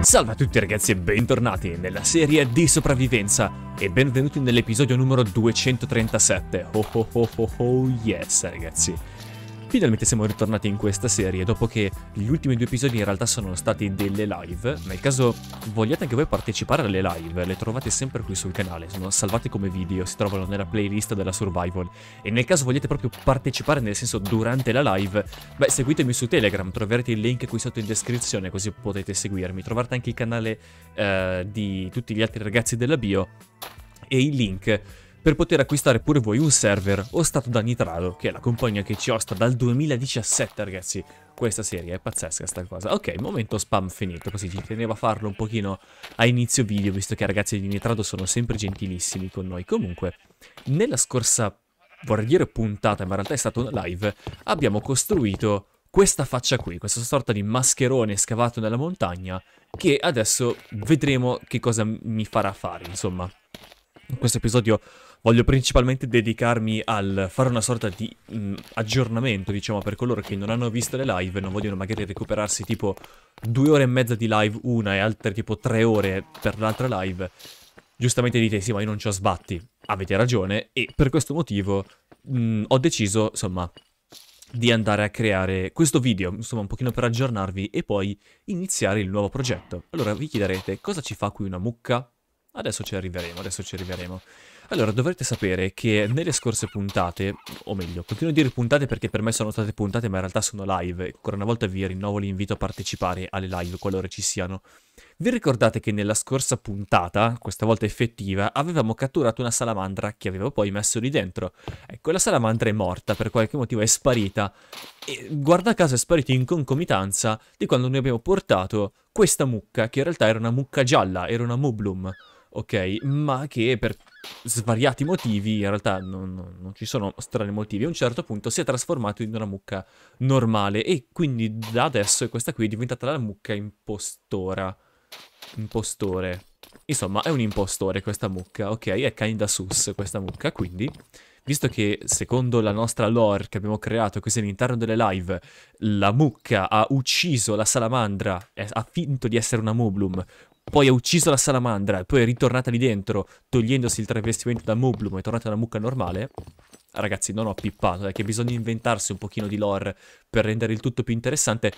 Salve a tutti ragazzi e bentornati nella serie di sopravvivenza e benvenuti nell'episodio numero 237. Oh oh oh oh, oh yes ragazzi. Finalmente siamo ritornati in questa serie dopo che gli ultimi due episodi in realtà sono stati delle live. Nel caso vogliate anche voi partecipare alle live, le trovate sempre qui sul canale, sono salvate come video, si trovano nella playlist della survival. E nel caso vogliate proprio partecipare, nel senso durante la live, beh seguitemi su Telegram, troverete il link qui sotto in descrizione così potete seguirmi. Trovate anche il canale eh, di tutti gli altri ragazzi della bio e il link per poter acquistare pure voi un server ostato da Nitrado, che è la compagnia che ci osta dal 2017 ragazzi, questa serie, è pazzesca sta cosa. Ok, momento spam finito, così ci tenevo a farlo un pochino a inizio video, visto che i ragazzi di Nitrado sono sempre gentilissimi con noi. Comunque, nella scorsa, vorrei dire puntata, ma in realtà è stata una live, abbiamo costruito questa faccia qui, questa sorta di mascherone scavato nella montagna, che adesso vedremo che cosa mi farà fare, insomma. In questo episodio voglio principalmente dedicarmi al fare una sorta di mh, mm, aggiornamento, diciamo, per coloro che non hanno visto le live e non vogliono magari recuperarsi tipo due ore e mezza di live una e altre tipo tre ore per l'altra live. Giustamente dite, sì, ma io non ci ho sbatti. Avete ragione e per questo motivo mh, mm, ho deciso, insomma, di andare a creare questo video, insomma un pochino per aggiornarvi e poi iniziare il nuovo progetto. Allora vi chiederete cosa ci fa qui una mucca? Adesso ci arriveremo, adesso ci arriveremo. Allora, dovrete sapere che nelle scorse puntate, o meglio, continuo a dire puntate perché per me sono state puntate ma in realtà sono live, ancora una volta vi rinnovo l'invito a partecipare alle live qualora ci siano. Vi ricordate che nella scorsa puntata, questa volta effettiva, avevamo catturato una salamandra che avevo poi messo lì dentro. Ecco, la salamandra è morta, per qualche motivo è sparita, e guarda caso è sparita in concomitanza di quando noi abbiamo portato questa mucca, che in realtà era una mucca gialla, era una mublum ok? Ma che per svariati motivi, in realtà non, non, non, ci sono strani motivi, a un certo punto si è trasformato in una mucca normale e quindi da adesso questa qui è diventata la mucca impostora. Impostore. Insomma, è un impostore questa mucca, ok? È kinda sus questa mucca, quindi... Visto che secondo la nostra lore che abbiamo creato così all'interno delle live, la mucca ha ucciso la salamandra, ha finto di essere una moblum, poi ha ucciso la salamandra e poi è ritornata lì dentro, togliendosi il travestimento da Mublum, è tornata una mucca normale. Ragazzi, non ho pippato, è che bisogna inventarsi un pochino di lore per rendere il tutto più interessante.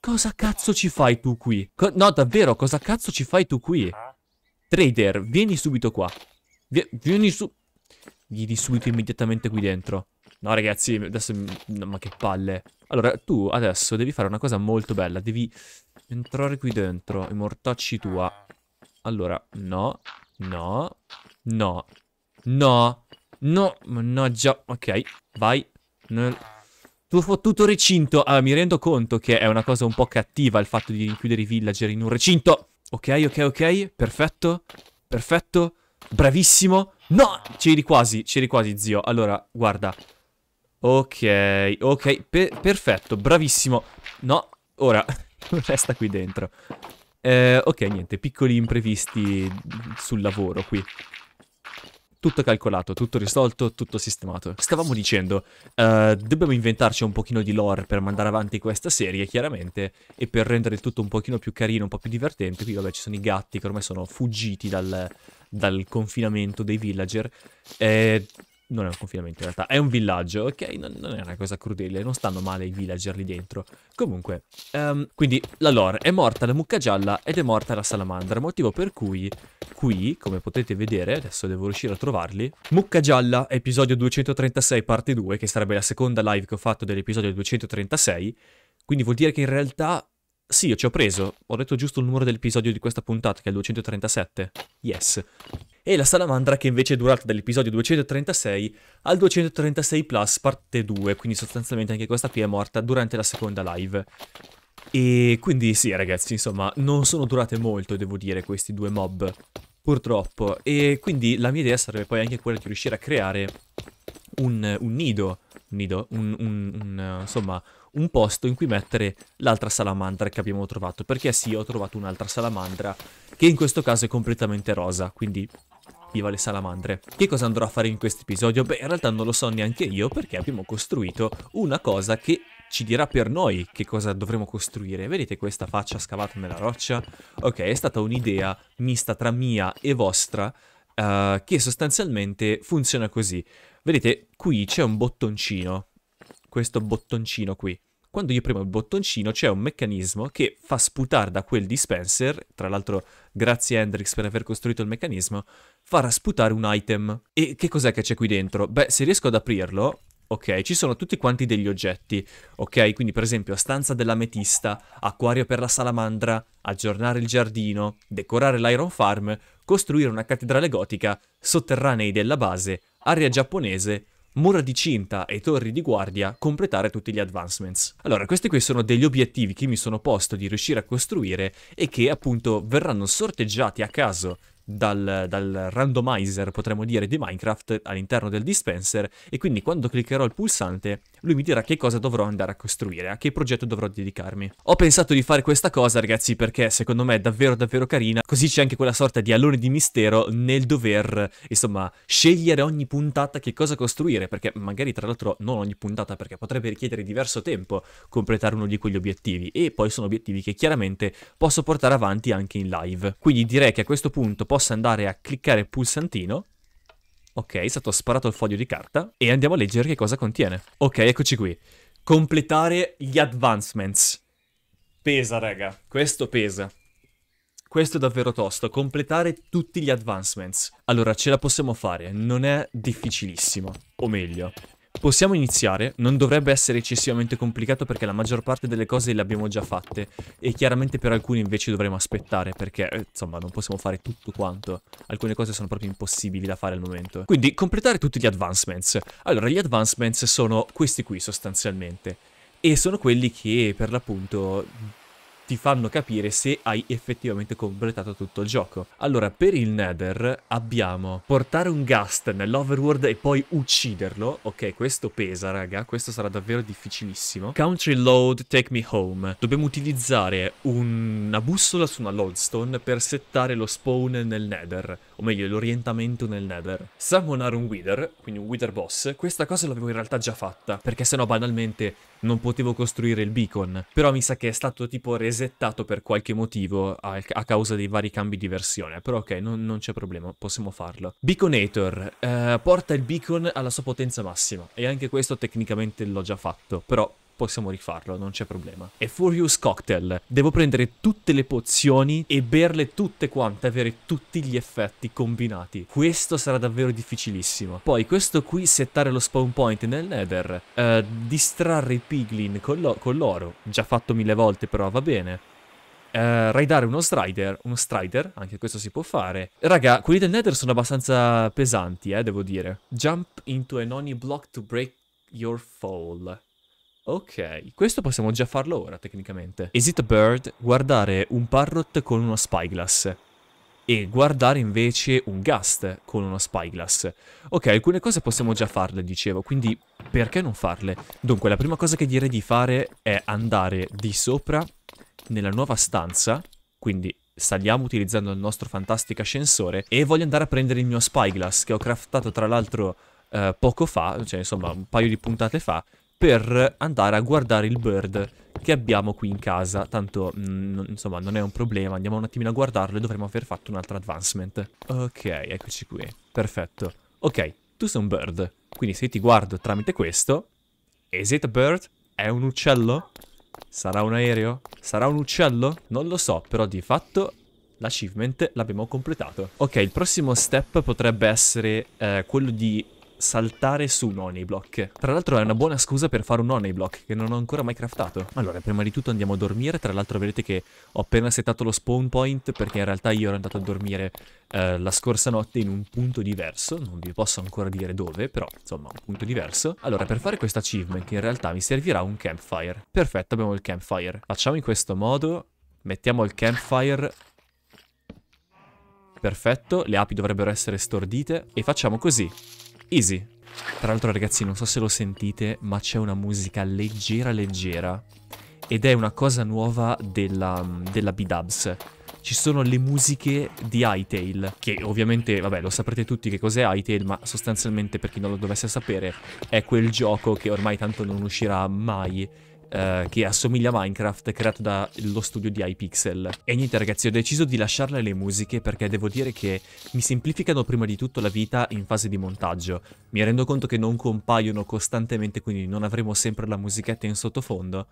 Cosa cazzo ci fai tu qui? Co no, davvero, cosa cazzo ci fai tu qui? Trader, vieni subito qua. Vi vieni su... Vieni subito immediatamente qui dentro. No, ragazzi, adesso... No, ma che palle. Allora, tu adesso devi fare una cosa molto bella, devi Entrare qui dentro e mortacci tua. Allora, no, no, no, no, no, mannaggia. Ok, vai. No. Tuo fottuto recinto. Ah, mi rendo conto che è una cosa un po' cattiva il fatto di rinchiudere i villager in un recinto. Ok, ok, ok, perfetto, perfetto, bravissimo. No, c'eri quasi, c'eri quasi, zio. Allora, guarda. Ok, ok, Pe perfetto, bravissimo. No, ora... Resta qui dentro. Eh, ok, niente, piccoli imprevisti sul lavoro qui. Tutto calcolato, tutto risolto, tutto sistemato. Stavamo dicendo, eh, dobbiamo inventarci un pochino di lore per mandare avanti questa serie, chiaramente, e per rendere il tutto un pochino più carino, un po' più divertente. Qui, vabbè, ci sono i gatti che ormai sono fuggiti dal, dal confinamento dei villager. Eh, non è un confinamento in realtà, è un villaggio, ok? Non, non, è una cosa crudele, non stanno male i villager lì dentro. Comunque, um, quindi la lore è morta la mucca gialla ed è morta la salamandra, motivo per cui qui, come potete vedere, adesso devo riuscire a trovarli, mucca gialla, episodio 236 parte 2, che sarebbe la seconda live che ho fatto dell'episodio 236, quindi vuol dire che in realtà... Sì, io ci ho preso, ho detto giusto il numero dell'episodio di questa puntata, che è il 237. Yes e la salamandra che invece è durata dall'episodio 236 al 236 Plus parte 2, quindi sostanzialmente anche questa qui è morta durante la seconda live. E quindi sì ragazzi, insomma, non sono durate molto devo dire questi due mob, purtroppo, e quindi la mia idea sarebbe poi anche quella di riuscire a creare un, un nido, un nido, un, un, un insomma, un posto in cui mettere l'altra salamandra che abbiamo trovato, perché sì, ho trovato un'altra salamandra che in questo caso è completamente rosa, quindi viva le salamandre. Che cosa andrò a fare in questo episodio? Beh, in realtà non lo so neanche io perché abbiamo costruito una cosa che ci dirà per noi che cosa dovremo costruire. Vedete questa faccia scavata nella roccia? Ok, è stata un'idea mista tra mia e vostra uh, che sostanzialmente funziona così. Vedete, qui c'è un bottoncino, questo bottoncino qui quando io premo il bottoncino c'è un meccanismo che fa sputare da quel dispenser, tra l'altro grazie Hendrix per aver costruito il meccanismo, farà sputare un item. E che cos'è che c'è qui dentro? Beh, se riesco ad aprirlo, ok, ci sono tutti quanti degli oggetti, ok? Quindi per esempio stanza dell'ametista, acquario per la salamandra, aggiornare il giardino, decorare l'Iron Farm, costruire una cattedrale gotica, sotterranei della base, area giapponese mura di cinta e torri di guardia, completare tutti gli advancements. Allora, questi qui sono degli obiettivi che mi sono posto di riuscire a costruire e che appunto verranno sorteggiati a caso dal, dal, randomizer, potremmo dire, di Minecraft all'interno del dispenser e quindi quando cliccherò il pulsante lui mi dirà che cosa dovrò andare a costruire, a che progetto dovrò dedicarmi. Ho pensato di fare questa cosa ragazzi perché secondo me è davvero davvero carina, così c'è anche quella sorta di alone di mistero nel dover insomma scegliere ogni puntata che cosa costruire, perché magari tra l'altro non ogni puntata perché potrebbe richiedere diverso tempo completare uno di quegli obiettivi e poi sono obiettivi che chiaramente posso portare avanti anche in live. Quindi direi che a questo punto posso andare a cliccare il pulsantino. Ok, è stato sparato il foglio di carta e andiamo a leggere che cosa contiene. Ok, eccoci qui. Completare gli advancements. Pesa, raga. Questo pesa. Questo è davvero tosto, completare tutti gli advancements. Allora, ce la possiamo fare, non è difficilissimo. O meglio, Possiamo iniziare, non dovrebbe essere eccessivamente complicato perché la maggior parte delle cose le abbiamo già fatte e chiaramente per alcune invece dovremo aspettare perché eh, insomma non possiamo fare tutto quanto, alcune cose sono proprio impossibili da fare al momento. Quindi completare tutti gli advancements. Allora gli advancements sono questi qui sostanzialmente e sono quelli che per l'appunto ti fanno capire se hai effettivamente completato tutto il gioco. Allora, per il Nether abbiamo portare un Ghast nell'Overworld e poi ucciderlo. Ok, questo pesa, raga, questo sarà davvero difficilissimo. Country Load, Take Me Home. Dobbiamo utilizzare un... una bussola su una lodestone per settare lo spawn nel Nether, o meglio, l'orientamento nel Nether. Summonare un Wither, quindi un Wither boss. Questa cosa l'avevo in realtà già fatta, perché sennò banalmente non potevo costruire il beacon, però mi sa che è stato tipo resettato per qualche motivo a, a causa dei vari cambi di versione, però ok, non, non c'è problema, possiamo farlo. Beaconator, eh, porta il beacon alla sua potenza massima, e anche questo tecnicamente l'ho già fatto, però possiamo rifarlo, non c'è problema. E Furious Cocktail. Devo prendere tutte le pozioni e berle tutte quante, avere tutti gli effetti combinati. Questo sarà davvero difficilissimo. Poi questo qui, settare lo spawn point nel nether, eh, distrarre i piglin con, lo con l'oro, già fatto mille volte però va bene. Uh, raidare uno strider, uno strider, anche questo si può fare. Raga, quelli del nether sono abbastanza pesanti, eh, devo dire. Jump into an ony block to break your fall. Ok, questo possiamo già farlo ora tecnicamente. Is it a bird? Guardare un parrot con uno spyglass. E guardare invece un ghast con uno spyglass. Ok, alcune cose possiamo già farle, dicevo, quindi perché non farle? Dunque, la prima cosa che direi di fare è andare di sopra nella nuova stanza, quindi saliamo utilizzando il nostro fantastico ascensore e voglio andare a prendere il mio spyglass che ho craftato tra l'altro eh, poco fa, cioè insomma un paio di puntate fa, per andare a guardare il bird che abbiamo qui in casa. Tanto, mh, mm, insomma, non è un problema. Andiamo un attimino a guardarlo e dovremo aver fatto un altro advancement. Ok, eccoci qui. Perfetto. Ok, tu sei un bird. Quindi se ti guardo tramite questo... Is it a bird? È un uccello? Sarà un aereo? Sarà un uccello? Non lo so, però di fatto l'achievement l'abbiamo completato. Ok, il prossimo step potrebbe essere eh, quello di saltare su un honeyblock. Tra l'altro è una buona scusa per fare un honeyblock che non ho ancora mai craftato. Allora, prima di tutto andiamo a dormire. Tra l'altro vedete che ho appena settato lo spawn point perché in realtà io ero andato a dormire eh, la scorsa notte in un punto diverso. Non vi posso ancora dire dove, però insomma un punto diverso. Allora, per fare questo achievement in realtà mi servirà un campfire. Perfetto, abbiamo il campfire. Facciamo in questo modo. Mettiamo il campfire perfetto, le api dovrebbero essere stordite e facciamo così. Easy. Tra l'altro ragazzi non so se lo sentite ma c'è una musica leggera leggera ed è una cosa nuova della, della B-Dubs. Ci sono le musiche di Hytale, che ovviamente, vabbè, lo saprete tutti che cos'è Hytale, ma sostanzialmente per chi non lo dovesse sapere è quel gioco che ormai tanto non uscirà mai, eh, che assomiglia a Minecraft creato dallo studio di iPixel. E niente ragazzi, ho deciso di lasciarle le musiche perché devo dire che mi semplificano prima di tutto la vita in fase di montaggio. Mi rendo conto che non compaiono costantemente, quindi non avremo sempre la musichetta in sottofondo.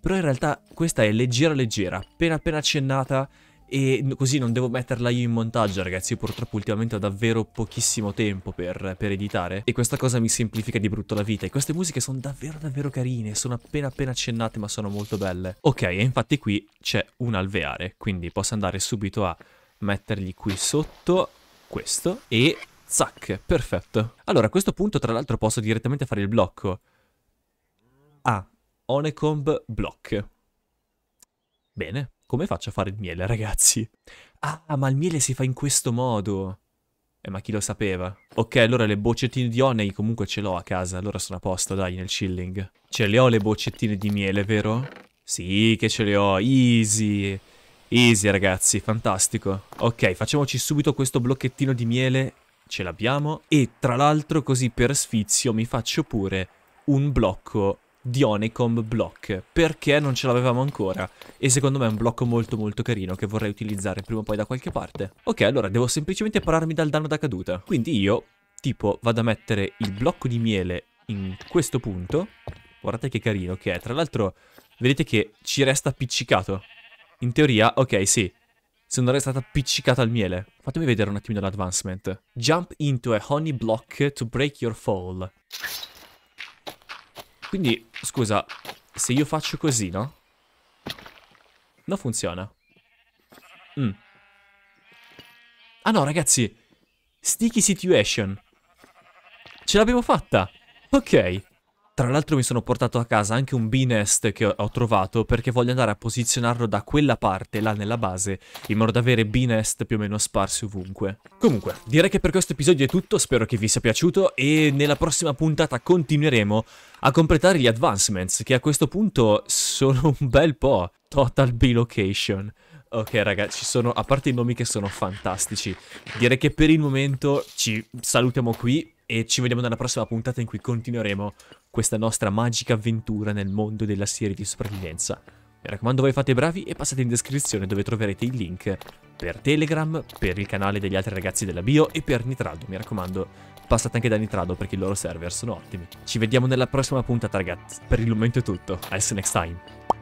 Però in realtà questa è leggera leggera, appena appena accennata e così non devo metterla io in montaggio ragazzi, io purtroppo ultimamente ho davvero pochissimo tempo per, per editare e questa cosa mi semplifica di brutto la vita e queste musiche sono davvero davvero carine, sono appena appena accennate ma sono molto belle. Ok, e infatti qui c'è un alveare, quindi posso andare subito a mettergli qui sotto questo e zac, perfetto. Allora a questo punto tra l'altro posso direttamente fare il blocco. Ah, Onecomb Block. Bene, come faccio a fare il miele, ragazzi? Ah, ma il miele si fa in questo modo. Eh, ma chi lo sapeva? Ok, allora le boccettine di Honey comunque ce l'ho a casa, allora sono a posto, dai, nel chilling. Ce le ho le boccettine di miele, vero? Sì, che ce le ho, easy. Easy, ragazzi, fantastico. Ok, facciamoci subito questo blocchettino di miele ce l'abbiamo e tra l'altro così per sfizio mi faccio pure un blocco Dionicom Block, perché non ce l'avevamo ancora e secondo me è un blocco molto molto carino che vorrei utilizzare prima o poi da qualche parte. Ok, allora devo semplicemente pararmi dal danno da caduta, quindi io tipo vado a mettere il blocco di miele in questo punto, guardate che carino che è, tra l'altro vedete che ci resta appiccicato, in teoria, ok sì, se non era stata appiccicata al miele. Fatemi vedere un attimo l'advancement. Jump into a honey block to break your fall. Quindi, scusa, se io faccio così, no? Non funziona. Mm. Ah no, ragazzi. Sticky situation. Ce l'abbiamo fatta. Ok. Tra l'altro mi sono portato a casa anche un B-Nest che ho trovato perché voglio andare a posizionarlo da quella parte, là nella base, in modo da avere B-Nest più o meno sparsi ovunque. Comunque, direi che per questo episodio è tutto, spero che vi sia piaciuto e nella prossima puntata continueremo a completare gli advancements, che a questo punto sono un bel po'. Total B-Location. Ok ragazzi, ci sono, a parte i nomi che sono fantastici, direi che per il momento ci salutiamo qui, e ci vediamo nella prossima puntata in cui continueremo questa nostra magica avventura nel mondo della serie di sopravvivenza. Mi raccomando voi fate bravi e passate in descrizione dove troverete il link per Telegram, per il canale degli altri ragazzi della bio e per Nitrado, mi raccomando passate anche da Nitrado perché i loro server sono ottimi. Ci vediamo nella prossima puntata ragazzi, per il momento è tutto, I'll see you next time.